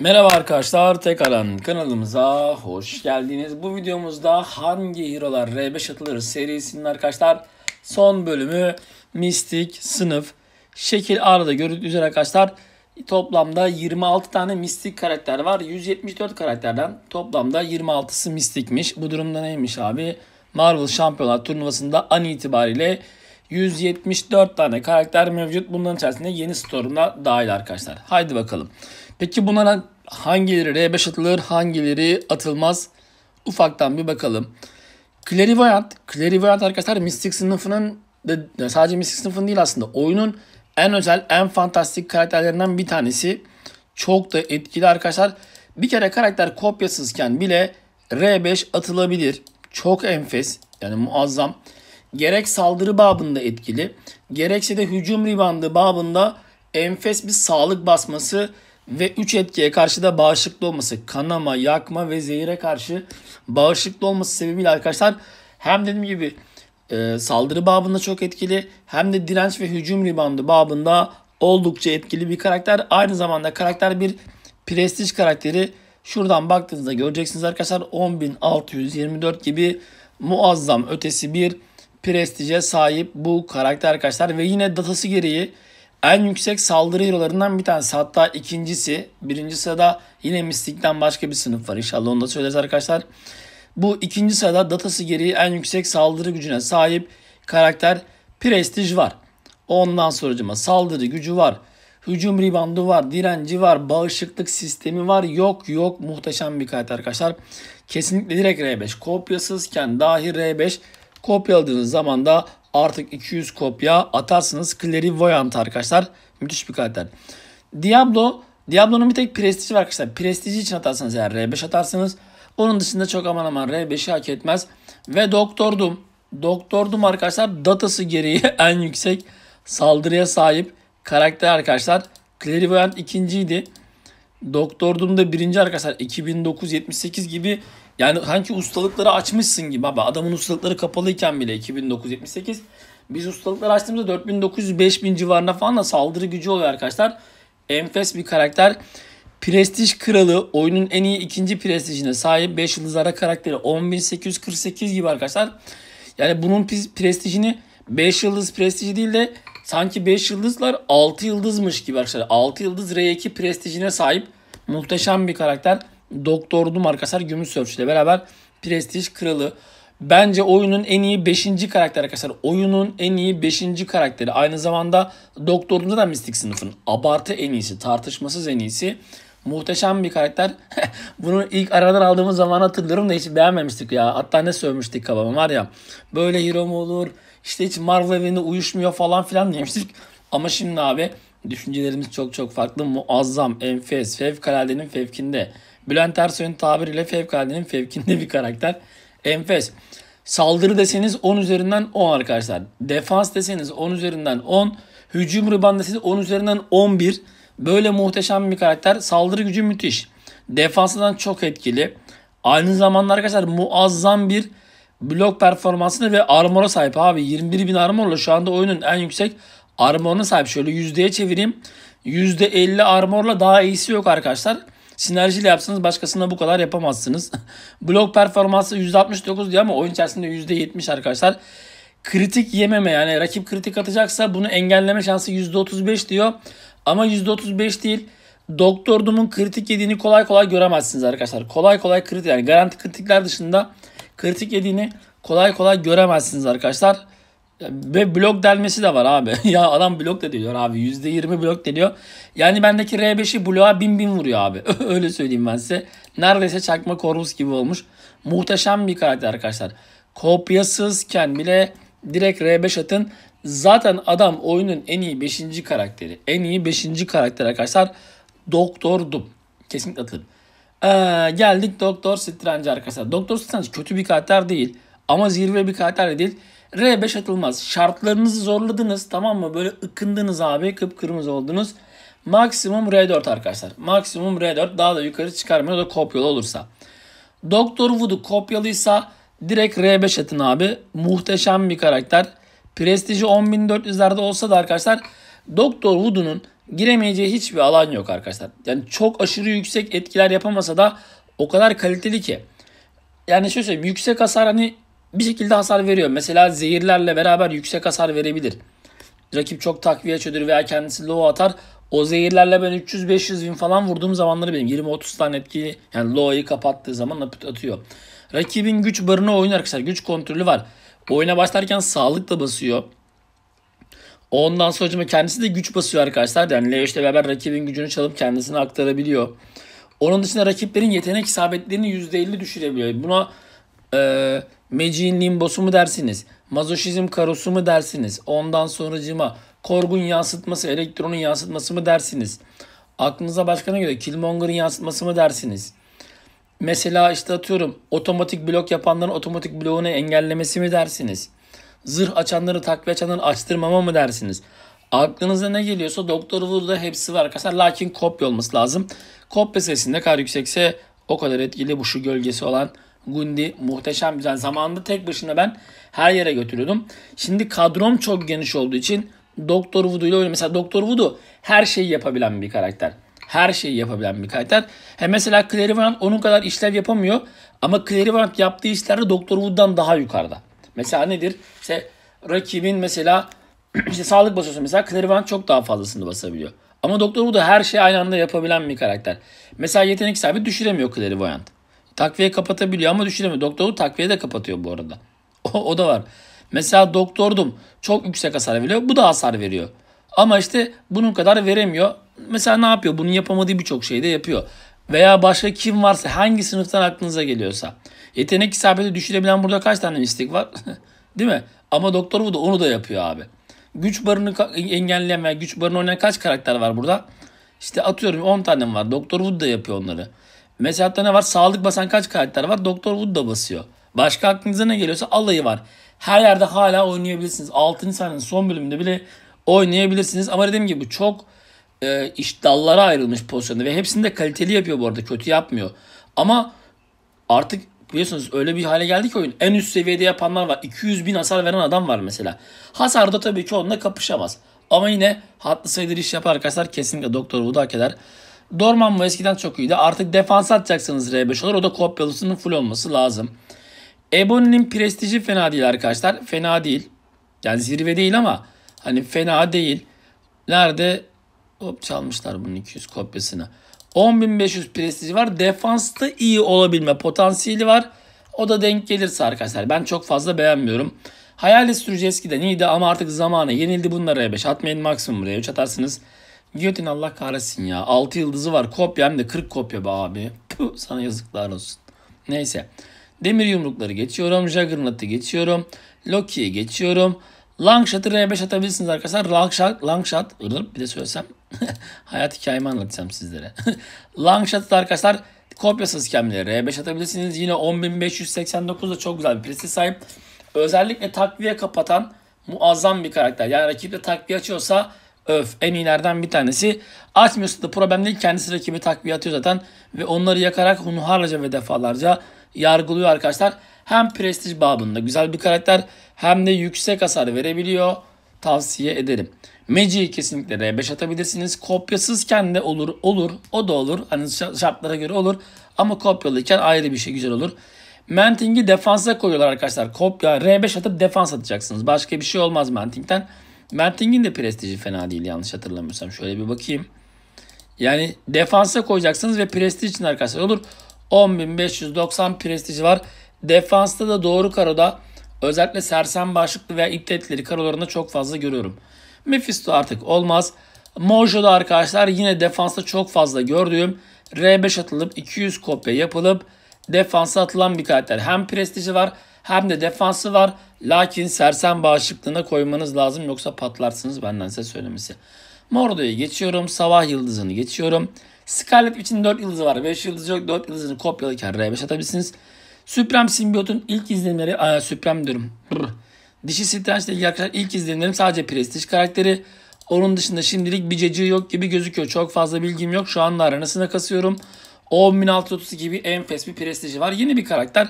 Merhaba arkadaşlar, Tekalan kanalımıza hoş geldiniz. Bu videomuzda hangi hero'lar R5 atılır serisinin arkadaşlar son bölümü mistik sınıf şekil arada gördüğünüz üzere arkadaşlar toplamda 26 tane mistik karakter var. 174 karakterden toplamda 26'sı mistikmiş. Bu durumda neymiş abi? Marvel Şampiyonlar turnuvasında an itibariyle 174 tane karakter mevcut. Bunların içerisinde yeni store'una dahil arkadaşlar. Haydi bakalım. Peki bunlara hangileri R5 atılır, hangileri atılmaz? Ufaktan bir bakalım. Clairvoyant. Clairvoyant arkadaşlar Mystic sınıfının de, sadece Mystic sınıfının değil aslında oyunun en özel, en fantastik karakterlerinden bir tanesi. Çok da etkili arkadaşlar. Bir kere karakter kopyasızken bile R5 atılabilir. Çok enfes. Yani muazzam gerek saldırı babında etkili, gerekse de hücum ribandı babında enfes bir sağlık basması ve 3 etkiye karşı da bağışıklı olması. Kanama, yakma ve zehire karşı bağışıklı olması sebebiyle arkadaşlar hem dediğim gibi e, saldırı babında çok etkili hem de direnç ve hücum ribandı babında oldukça etkili bir karakter. Aynı zamanda karakter bir prestij karakteri. Şuradan baktığınızda göreceksiniz arkadaşlar 10.624 gibi muazzam ötesi bir prestije sahip bu karakter arkadaşlar. Ve yine datası gereği en yüksek saldırı hero'larından bir tanesi. Hatta ikincisi. Birinci sırada yine Mystic'ten başka bir sınıf var. İnşallah onu da söyleriz arkadaşlar. Bu ikinci sırada datası gereği en yüksek saldırı gücüne sahip karakter prestij var. Ondan sonra sonracıma saldırı gücü var. Hücum ribandı var, direnci var, bağışıklık sistemi var. Yok yok muhteşem bir karakter arkadaşlar. Kesinlikle direkt R5. Kopyasızken dahi R5 Kopyaladığınız zaman da artık 200 kopya atarsınız. Clary Voyant arkadaşlar. Müthiş bir karakter. Diablo. Diablo'nun bir tek prestiji var arkadaşlar. Prestiji için atarsanız eğer R5 atarsınız. Onun dışında çok aman aman R5'i hak etmez. Ve Doktordum. Doktordum arkadaşlar datası gereği en yüksek saldırıya sahip karakter arkadaşlar. Clary Voyant ikinciydi. Doktordum da birinci arkadaşlar 2978 gibi yani sanki ustalıkları açmışsın gibi baba. Adamın ustalıkları kapalıyken bile 2978 biz ustalıkları açtığımızda 4900-5000 civarına falan da saldırı gücü oluyor arkadaşlar. Enfes bir karakter. Prestij kralı oyunun en iyi ikinci prestijine sahip 5 yıldızlara karakteri 10848 gibi arkadaşlar. Yani bunun prestijini 5 yıldız prestiji değil de sanki 5 yıldızlar 6 yıldızmış gibi arkadaşlar. 6 yıldız R2 prestijine sahip muhteşem bir karakter. Doktor Doom arkadaşlar Gümüş Search ile beraber Prestij Kralı. Bence oyunun en iyi 5. karakteri arkadaşlar. Oyunun en iyi 5. karakteri. Aynı zamanda Doktor Doom'da da mistik sınıfın. Abartı en iyisi. Tartışmasız en iyisi. Muhteşem bir karakter. Bunu ilk aradan aldığımız zaman hatırlıyorum da hiç beğenmemiştik ya. Hatta ne sövmüştük kafama var ya. Böyle hero mu olur? İşte hiç Marvel evinde uyuşmuyor falan filan demiştik. Ama şimdi abi düşüncelerimiz çok çok farklı. Muazzam, enfes, fevkaladenin fevkinde. Bülent Ersoy'un tabiriyle Fevkalde'nin fevkinde bir karakter. Enfes. Saldırı deseniz 10 üzerinden 10 arkadaşlar. Defans deseniz 10 üzerinden 10. Hücum riban deseniz 10 üzerinden 11. Böyle muhteşem bir karakter. Saldırı gücü müthiş. Defansından çok etkili. Aynı zamanda arkadaşlar muazzam bir blok performansına ve armora sahip abi. 21 bin armorla şu anda oyunun en yüksek armoruna sahip. Şöyle yüzdeye çevireyim. %50 armorla daha iyisi yok arkadaşlar. Sinerjiyle yapsanız başkasına bu kadar yapamazsınız. Blok performansı %69 diyor ama oyun içerisinde %70 arkadaşlar. Kritik yememe yani rakip kritik atacaksa bunu engelleme şansı %35 diyor. Ama %35 değil. Doktor Doom'un kritik yediğini kolay kolay göremezsiniz arkadaşlar. Kolay kolay kritik yani garanti kritikler dışında kritik yediğini kolay kolay göremezsiniz arkadaşlar. Ve blok delmesi de var abi. ya adam blok da deliyor abi. yüzde yirmi blok deliyor. Yani bendeki R5'i bloğa bin bin vuruyor abi. Öyle söyleyeyim ben size. Neredeyse çakma Corvus gibi olmuş. Muhteşem bir karakter arkadaşlar. Kopyasızken bile direkt R5 atın. Zaten adam oyunun en iyi 5. karakteri. En iyi 5. karakter arkadaşlar. Doktor Doom. Kesinlikle atılın. Ee, geldik Doktor Strange arkadaşlar. Doktor Strange kötü bir karakter değil. Ama zirve bir Katarya değil. R5 atılmaz. Şartlarınızı zorladınız tamam mı? Böyle ıkındınız abi kıpkırmızı oldunuz. Maksimum R4 arkadaşlar. Maksimum R4 daha da yukarı çıkarmıyor da kopyalı olursa. Doktor Woodu kopyalıysa direkt R5 atın abi. Muhteşem bir karakter. Prestiji 10.400'lerde olsa da arkadaşlar Doktor Voodoo'nun giremeyeceği hiçbir alan yok arkadaşlar. Yani çok aşırı yüksek etkiler yapamasa da o kadar kaliteli ki. Yani şöyle söyleyeyim yüksek hasar hani bir şekilde hasar veriyor. Mesela zehirlerle beraber yüksek hasar verebilir. Rakip çok takviye çödür veya kendisi low atar. O zehirlerle ben 300-500 bin falan vurduğum zamanları benim 20-30 tane etkili yani low'yu kapattığı zaman atıyor. Rakibin güç barına oyun arkadaşlar. Güç kontrolü var. Oyuna başlarken sağlıkla basıyor. Ondan sonra kendisi de güç basıyor arkadaşlar. Yani Leo ile beraber rakibin gücünü çalıp kendisine aktarabiliyor. Onun dışında rakiplerin yetenek isabetlerini %50 düşürebiliyor. Buna e, Meci'nin limbosu mu dersiniz? Mazoşizm karosu mu dersiniz? Ondan sonracıma korgun yansıtması, elektronun yansıtması mı dersiniz? Aklınıza başka ne geliyor? Killmonger'ın yansıtması mı dersiniz? Mesela işte atıyorum otomatik blok yapanların otomatik bloğunu engellemesi mi dersiniz? Zırh açanları takviye açanları açtırmama mı dersiniz? Aklınıza ne geliyorsa Doktor Who'da hepsi var arkadaşlar. Lakin kopya olması lazım. Kopya sayısı ne kadar yüksekse o kadar etkili bu şu gölgesi olan Gundi muhteşem güzel. Zamanında tek başına ben her yere götürüyordum. Şimdi kadrom çok geniş olduğu için Doktor Voodoo ile oynuyor. Mesela Doktor Voodoo her şeyi yapabilen bir karakter. Her şeyi yapabilen bir karakter. He mesela Clarivant onun kadar işlev yapamıyor. Ama Clarivant yaptığı işlerde Doktor Voodoo'dan daha yukarıda. Mesela nedir? İşte rakibin mesela işte sağlık basıyorsun mesela Clarivant çok daha fazlasını basabiliyor. Ama Doktor Voodoo her şeyi aynı anda yapabilen bir karakter. Mesela yetenek sahibi düşüremiyor Clarivoyant. Takviye kapatabiliyor ama düşünemiyor. Doktoru takviye de kapatıyor bu arada. O, o da var. Mesela doktordum çok yüksek hasar veriyor. Bu da hasar veriyor. Ama işte bunun kadar veremiyor. Mesela ne yapıyor? bunu yapamadığı birçok şeyi de yapıyor. Veya başka kim varsa hangi sınıftan aklınıza geliyorsa. Yetenek isabeti düşürebilen burada kaç tane mistik var? Değil mi? Ama doktor bu da onu da yapıyor abi. Güç barını engelleyen veya güç barını oynayan kaç karakter var burada? İşte atıyorum 10 tane var. Doktor Wood da yapıyor onları. Mesela ne var? Sağlık basan kaç karakter var? Doktor Wood da basıyor. Başka aklınıza ne geliyorsa alayı var. Her yerde hala oynayabilirsiniz. 6. sahnenin son bölümünde bile oynayabilirsiniz. Ama dediğim gibi çok e, iş dallara ayrılmış pozisyonda. Ve hepsini de kaliteli yapıyor bu arada. Kötü yapmıyor. Ama artık biliyorsunuz öyle bir hale geldi ki oyun. En üst seviyede yapanlar var. 200 bin hasar veren adam var mesela. Hasarda tabii ki onunla kapışamaz. Ama yine hatlı sayılır iş yapar arkadaşlar. Kesinlikle Doktor Wood'u hak eder. Dorman bu eskiden çok iyiydi. Artık defans atacaksınız R5 olur. O da kopyalısının full olması lazım. Ebony'nin prestiji fena değil arkadaşlar. Fena değil. Yani zirve değil ama hani fena değil. Nerede? Hop çalmışlar bunun 200 kopyasını. 10.500 prestiji var. Defansta iyi olabilme potansiyeli var. O da denk gelirse arkadaşlar. Ben çok fazla beğenmiyorum. Hayalet sürücü eskiden iyiydi ama artık zamanı yenildi bunlara R5. Atmayın maksimum R3 atarsınız. Giyotin Allah kahretsin ya. 6 yıldızı var. kopyam hem de 40 kopya be abi. Puh, sana yazıklar olsun. Neyse. Demir yumrukları geçiyorum. Juggernaut'ı geçiyorum. Loki'ye geçiyorum. Longshot'ı R5 atabilirsiniz arkadaşlar. Longshot, Longshot bir de söylesem. hayat hikayemi anlatacağım sizlere. Longshot'ı arkadaşlar kopyasız kemleri R5 atabilirsiniz. Yine 10.589 da çok güzel bir presi sahip. Özellikle takviye kapatan muazzam bir karakter. Yani rakip de takviye açıyorsa öf en iyilerden bir tanesi. Açmıyorsa da problem değil. Kendisi rakibi takviye atıyor zaten. Ve onları yakarak hunharca ve defalarca yargılıyor arkadaşlar. Hem prestij babında güzel bir karakter hem de yüksek hasar verebiliyor. Tavsiye ederim. Magic'i kesinlikle R5 atabilirsiniz. Kopyasızken de olur. Olur. O da olur. Hani şartlara göre olur. Ama kopyalıyken ayrı bir şey güzel olur. mantingi defansa koyuyorlar arkadaşlar. Kopya R5 atıp defans atacaksınız. Başka bir şey olmaz Menting'den. Merting'in de prestiji fena değil yanlış hatırlamıyorsam. Şöyle bir bakayım. Yani defansa koyacaksınız ve prestij için arkadaşlar olur. 10.590 prestiji var. Defansta da doğru karoda özellikle Sersem başlıklı veya iddetleri karolarında çok fazla görüyorum. Mephisto artık olmaz. Mojo'da arkadaşlar yine defansta çok fazla gördüğüm R5 atılıp 200 kopya yapılıp defansa atılan bir karakter. Hem prestiji var hem de defansı var. Lakin sersem bağışıklığına koymanız lazım yoksa patlarsınız benden size söylemesi. Mordo'yu geçiyorum. Sabah yıldızını geçiyorum. Scarlet için 4 yıldızı var. 5 yıldız yok. 4 yıldızını kopyalarken R5 atabilirsiniz. Supreme Symbiote'un ilk izlenimleri... Aa, Supreme diyorum. Brr. Dişi Strange ilgili arkadaşlar ilk izlenimlerim sadece Prestige karakteri. Onun dışında şimdilik bir cacığı yok gibi gözüküyor. Çok fazla bilgim yok. Şu anda aranasına kasıyorum. 10.632 gibi enfes bir Prestige var. Yeni bir karakter.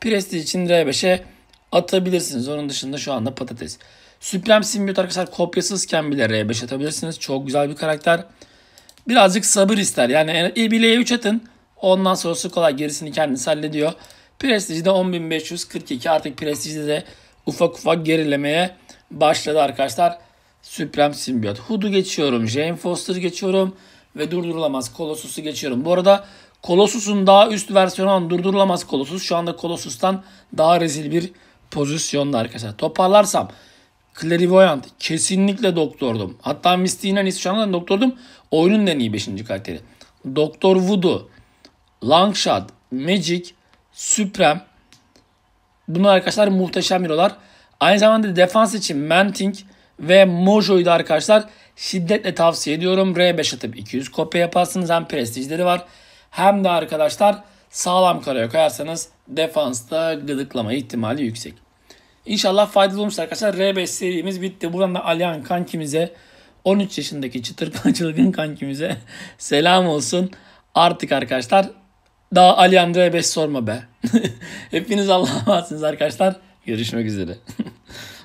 Prestige için R5'e atabilirsiniz. Onun dışında şu anda patates. Supreme Symbiote arkadaşlar kopyasızken bile R5 atabilirsiniz. Çok güzel bir karakter. Birazcık sabır ister. Yani E1'e E3 atın. Ondan sonrası kolay. Gerisini kendisi hallediyor. de 10.542 artık Prestige'de de ufak ufak gerilemeye başladı arkadaşlar. Supreme Symbiote. Hood'u geçiyorum. Jane Foster geçiyorum. Ve durdurulamaz Colossus'u geçiyorum. Bu arada Colossus'un daha üst versiyonu olan durdurulamaz Colossus. Şu anda Colossus'tan daha rezil bir pozisyonda arkadaşlar. Toparlarsam Clairvoyant kesinlikle doktordum. Hatta Misty Inanis doktordum. Oyunun en iyi 5. karakteri. Doktor Voodoo, Longshot, Magic, Supreme. Bunlar arkadaşlar muhteşem birolar Aynı zamanda defans için Manting ve Mojo'yu da arkadaşlar şiddetle tavsiye ediyorum. R5 atıp 200 kopya yaparsınız. Hem prestijleri var hem de arkadaşlar sağlam karaya koyarsanız defansta gıdıklama ihtimali yüksek. İnşallah faydalı olmuştur arkadaşlar. R5 serimiz bitti. Buradan da Alihan kankimize 13 yaşındaki çıtır çılgın kankimize selam olsun. Artık arkadaşlar daha Alihan R5 sorma be. Hepiniz Allah'a emanetsiniz arkadaşlar. Görüşmek üzere.